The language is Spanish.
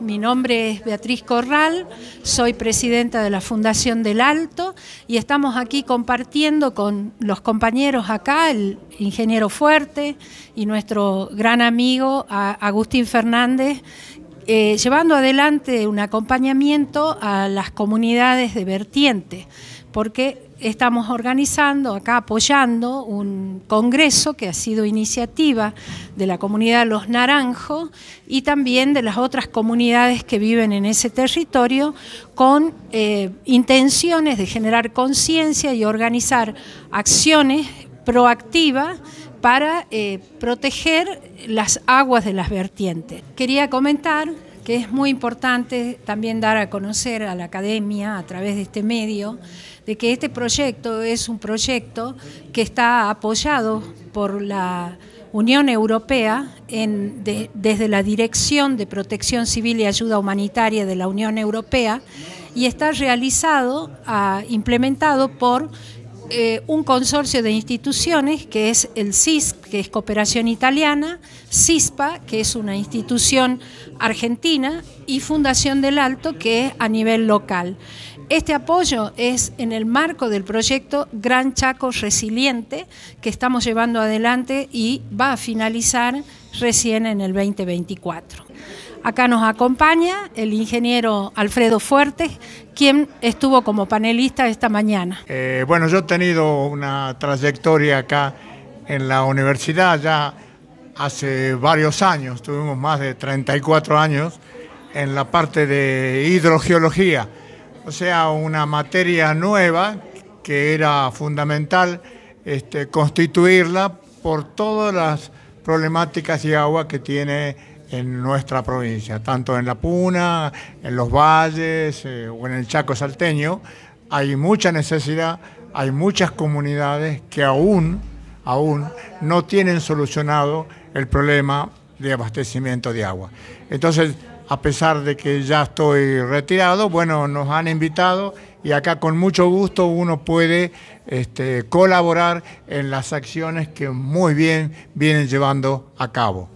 Mi nombre es Beatriz Corral, soy presidenta de la Fundación del Alto y estamos aquí compartiendo con los compañeros acá, el ingeniero Fuerte y nuestro gran amigo Agustín Fernández, eh, llevando adelante un acompañamiento a las comunidades de vertiente porque estamos organizando, acá apoyando un congreso que ha sido iniciativa de la comunidad Los Naranjos y también de las otras comunidades que viven en ese territorio con eh, intenciones de generar conciencia y organizar acciones proactivas para eh, proteger las aguas de las vertientes. Quería comentar que es muy importante también dar a conocer a la academia a través de este medio, de que este proyecto es un proyecto que está apoyado por la Unión Europea desde la Dirección de Protección Civil y Ayuda Humanitaria de la Unión Europea y está realizado, ah, implementado por eh, un consorcio de instituciones que es el CIS, que es Cooperación Italiana, CISPA, que es una institución argentina, y Fundación del Alto, que es a nivel local. Este apoyo es en el marco del proyecto Gran Chaco Resiliente que estamos llevando adelante y va a finalizar recién en el 2024. Acá nos acompaña el ingeniero Alfredo Fuertes, quien estuvo como panelista esta mañana. Eh, bueno, yo he tenido una trayectoria acá en la universidad ya hace varios años, tuvimos más de 34 años en la parte de hidrogeología, o sea, una materia nueva que era fundamental este, constituirla por todas las problemáticas de agua que tiene en nuestra provincia, tanto en La Puna, en los valles eh, o en el Chaco salteño. Hay mucha necesidad, hay muchas comunidades que aún, aún no tienen solucionado el problema de abastecimiento de agua. Entonces, a pesar de que ya estoy retirado, bueno, nos han invitado y acá con mucho gusto uno puede este, colaborar en las acciones que muy bien vienen llevando a cabo.